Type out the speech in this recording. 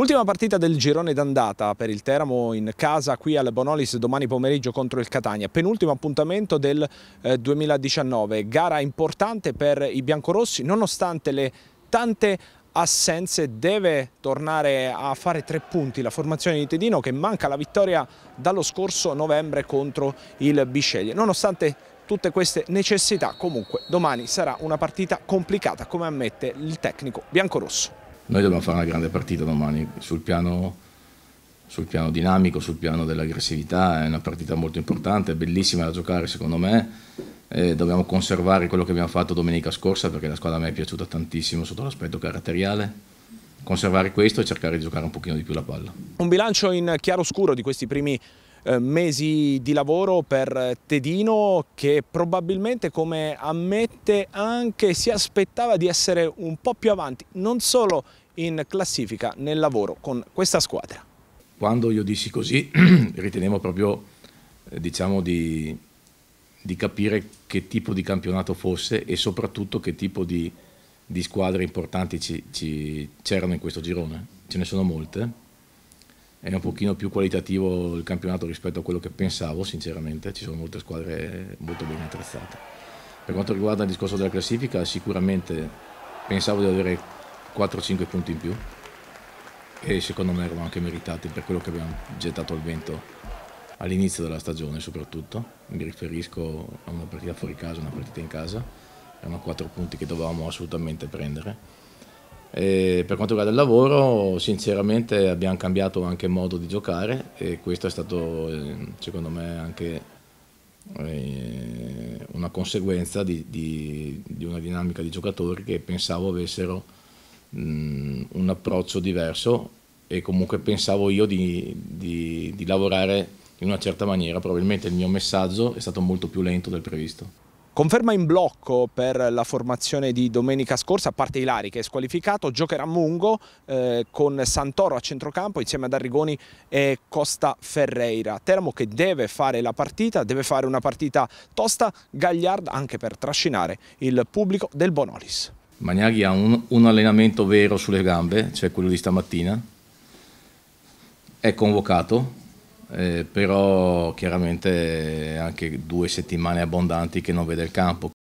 Ultima partita del girone d'andata per il Teramo in casa qui al Bonolis domani pomeriggio contro il Catania, penultimo appuntamento del 2019, eh, gara importante per i biancorossi nonostante le tante assenze deve tornare a fare tre punti la formazione di Tedino che manca la vittoria dallo scorso novembre contro il Bisceglie. Nonostante tutte queste necessità comunque domani sarà una partita complicata come ammette il tecnico biancorosso. Noi dobbiamo fare una grande partita domani sul piano, sul piano dinamico, sul piano dell'aggressività, è una partita molto importante, bellissima da giocare secondo me, eh, dobbiamo conservare quello che abbiamo fatto domenica scorsa perché la squadra a me è piaciuta tantissimo sotto l'aspetto caratteriale conservare questo e cercare di giocare un pochino di più la palla. Un bilancio in chiaro scuro di questi primi eh, mesi di lavoro per Tedino che probabilmente come ammette anche si aspettava di essere un po' più avanti, non solo in classifica, nel lavoro con questa squadra. Quando io dissi così ritenevo proprio eh, diciamo di, di, capire che tipo di campionato fosse e soprattutto che tipo di, di squadre importanti c'erano in questo girone. Ce ne sono molte è un pochino più qualitativo il campionato rispetto a quello che pensavo, sinceramente, ci sono molte squadre molto ben attrezzate. Per quanto riguarda il discorso della classifica, sicuramente pensavo di avere 4-5 punti in più e secondo me erano anche meritati per quello che abbiamo gettato al vento all'inizio della stagione soprattutto, mi riferisco a una partita fuori casa, una partita in casa, erano 4 punti che dovevamo assolutamente prendere e per quanto riguarda il lavoro, sinceramente abbiamo cambiato anche modo di giocare e questo è stato, eh, secondo me, anche eh, una conseguenza di, di, di una dinamica di giocatori che pensavo avessero mm, un approccio diverso e comunque pensavo io di, di lavorare in una certa maniera. Probabilmente il mio messaggio è stato molto più lento del previsto. Conferma in blocco per la formazione di domenica scorsa, a parte Ilari che è squalificato, giocherà Mungo eh, con Santoro a centrocampo insieme ad Arrigoni e Costa Ferreira. Teramo che deve fare la partita, deve fare una partita tosta, Gagliard anche per trascinare il pubblico del Bonolis. Magnaghi ha un, un allenamento vero sulle gambe, cioè quello di stamattina, è convocato, eh, però chiaramente anche due settimane abbondanti che non vede il campo,